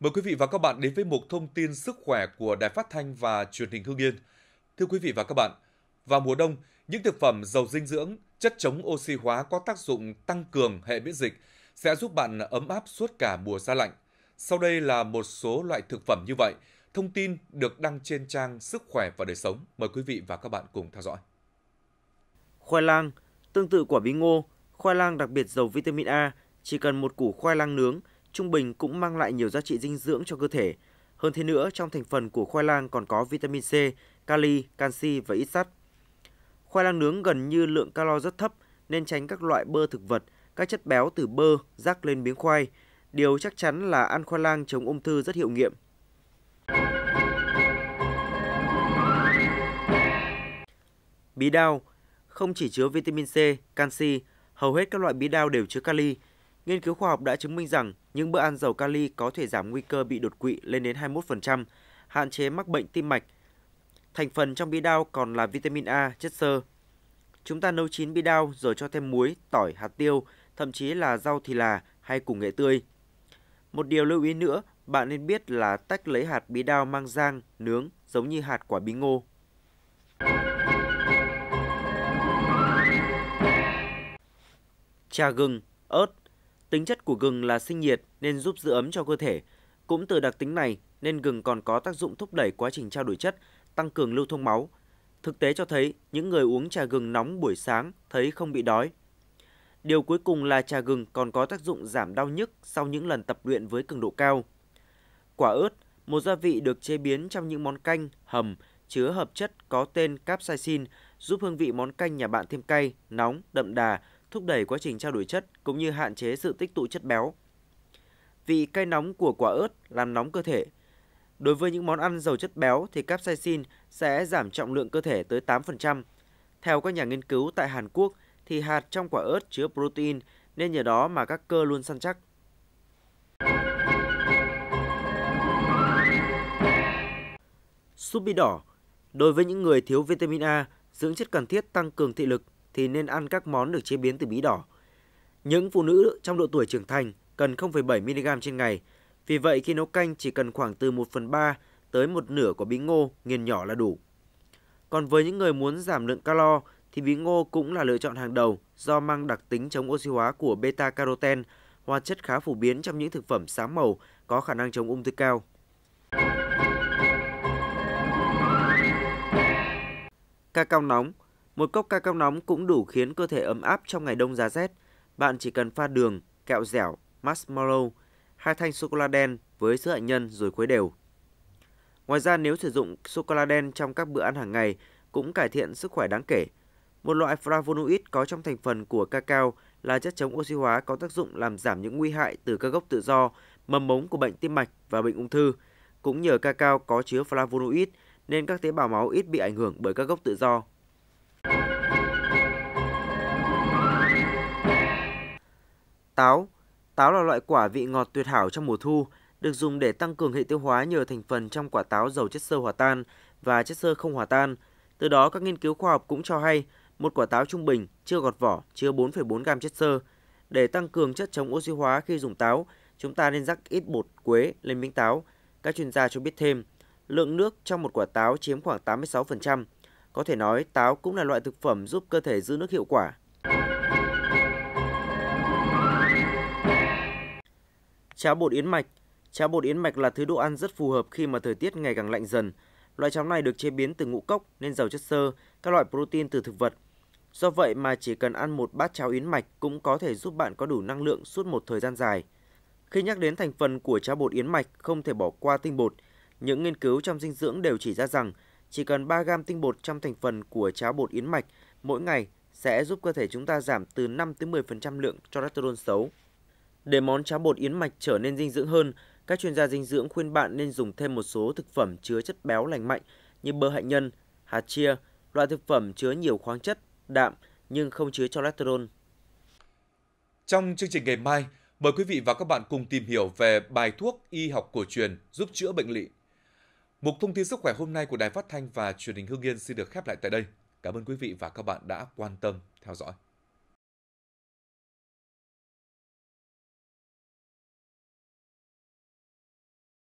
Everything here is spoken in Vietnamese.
Mời quý vị và các bạn đến với mục thông tin sức khỏe của Đài Phát thanh và Truyền hình Hưng Yên. Thưa quý vị và các bạn, vào mùa đông, những thực phẩm giàu dinh dưỡng, chất chống oxy hóa có tác dụng tăng cường hệ miễn dịch sẽ giúp bạn ấm áp suốt cả mùa xa lạnh. Sau đây là một số loại thực phẩm như vậy. Thông tin được đăng trên trang Sức khỏe và đời sống. Mời quý vị và các bạn cùng theo dõi. Khoai lang, tương tự quả bí ngô, khoai lang đặc biệt giàu vitamin A, chỉ cần một củ khoai lang nướng – trung bình cũng mang lại nhiều giá trị dinh dưỡng cho cơ thể. Hơn thế nữa, trong thành phần của khoai lang còn có vitamin C, kali, canxi và ít sắt. Khoai lang nướng gần như lượng calo rất thấp nên tránh các loại bơ thực vật, các chất béo từ bơ rắc lên miếng khoai. Điều chắc chắn là ăn khoai lang chống ung thư rất hiệu nghiệm. Bí đao không chỉ chứa vitamin C, canxi, hầu hết các loại bí đao đều chứa kali, Nghiên cứu khoa học đã chứng minh rằng những bữa ăn giàu kali có thể giảm nguy cơ bị đột quỵ lên đến 21%, hạn chế mắc bệnh tim mạch. Thành phần trong bí đao còn là vitamin A, chất xơ. Chúng ta nấu chín bí đao rồi cho thêm muối, tỏi, hạt tiêu, thậm chí là rau thì là hay củ nghệ tươi. Một điều lưu ý nữa, bạn nên biết là tách lấy hạt bí đao mang rang, nướng giống như hạt quả bí ngô. Trà gừng, ớt, Tính chất của gừng là sinh nhiệt nên giúp giữ ấm cho cơ thể. Cũng từ đặc tính này nên gừng còn có tác dụng thúc đẩy quá trình trao đổi chất, tăng cường lưu thông máu. Thực tế cho thấy những người uống trà gừng nóng buổi sáng thấy không bị đói. Điều cuối cùng là trà gừng còn có tác dụng giảm đau nhức sau những lần tập luyện với cường độ cao. Quả ớt, một gia vị được chế biến trong những món canh, hầm, chứa hợp chất có tên capsaicin giúp hương vị món canh nhà bạn thêm cay, nóng, đậm đà, thúc đẩy quá trình trao đổi chất cũng như hạn chế sự tích tụ chất béo. Vị cay nóng của quả ớt làm nóng cơ thể. Đối với những món ăn giàu chất béo thì capsaicin sẽ giảm trọng lượng cơ thể tới 8%. Theo các nhà nghiên cứu tại Hàn Quốc thì hạt trong quả ớt chứa protein nên nhờ đó mà các cơ luôn săn chắc. Subi đỏ Đối với những người thiếu vitamin A, dưỡng chất cần thiết tăng cường thị lực, thì nên ăn các món được chế biến từ bí đỏ. Những phụ nữ trong độ tuổi trưởng thành cần 0,7mg trên ngày, vì vậy khi nấu canh chỉ cần khoảng từ 1 phần 3 tới một nửa của bí ngô nghiền nhỏ là đủ. Còn với những người muốn giảm lượng calo thì bí ngô cũng là lựa chọn hàng đầu do mang đặc tính chống oxy hóa của beta caroten, hóa chất khá phổ biến trong những thực phẩm sáng màu có khả năng chống ung thư cao. Cacao nóng một cốc ca cao nóng cũng đủ khiến cơ thể ấm áp trong ngày đông giá rét. Bạn chỉ cần pha đường, kẹo dẻo, marshmallow, hai thanh sô-cô-la đen với sữa hạnh nhân rồi khuấy đều. Ngoài ra nếu sử dụng sô-cô-la đen trong các bữa ăn hàng ngày cũng cải thiện sức khỏe đáng kể. Một loại flavonoid có trong thành phần của cacao là chất chống oxy hóa có tác dụng làm giảm những nguy hại từ các gốc tự do, mầm mống của bệnh tim mạch và bệnh ung thư. Cũng nhờ cacao có chứa flavonoid nên các tế bào máu ít bị ảnh hưởng bởi các gốc tự do Táo Táo là loại quả vị ngọt tuyệt hảo trong mùa thu, được dùng để tăng cường hệ tiêu hóa nhờ thành phần trong quả táo giàu chất xơ hòa tan và chất xơ không hòa tan. Từ đó các nghiên cứu khoa học cũng cho hay một quả táo trung bình chưa gọt vỏ chứa 4,4 gam chất xơ. Để tăng cường chất chống oxy hóa khi dùng táo, chúng ta nên rắc ít bột quế lên miếng táo. Các chuyên gia cho biết thêm, lượng nước trong một quả táo chiếm khoảng 86%. Có thể nói táo cũng là loại thực phẩm giúp cơ thể giữ nước hiệu quả. Cháo bột yến mạch Cháo bột yến mạch là thứ đồ ăn rất phù hợp khi mà thời tiết ngày càng lạnh dần. Loại cháo này được chế biến từ ngũ cốc nên giàu chất xơ, các loại protein từ thực vật. Do vậy mà chỉ cần ăn một bát cháo yến mạch cũng có thể giúp bạn có đủ năng lượng suốt một thời gian dài. Khi nhắc đến thành phần của cháo bột yến mạch không thể bỏ qua tinh bột. Những nghiên cứu trong dinh dưỡng đều chỉ ra rằng chỉ cần 3 gram tinh bột trong thành phần của cháo bột yến mạch mỗi ngày sẽ giúp cơ thể chúng ta giảm từ 5 tới 10% lượng cholesterol xấu. Để món cháo bột yến mạch trở nên dinh dưỡng hơn, các chuyên gia dinh dưỡng khuyên bạn nên dùng thêm một số thực phẩm chứa chất béo lành mạnh như bơ hạnh nhân, hạt chia, loại thực phẩm chứa nhiều khoáng chất, đạm nhưng không chứa cholesterol. Trong chương trình ngày mai, mời quý vị và các bạn cùng tìm hiểu về bài thuốc y học cổ truyền giúp chữa bệnh lị. Mục thông tin sức khỏe hôm nay của Đài Phát thanh và Truyền hình Hưng Yên xin được khép lại tại đây. Cảm ơn quý vị và các bạn đã quan tâm theo dõi.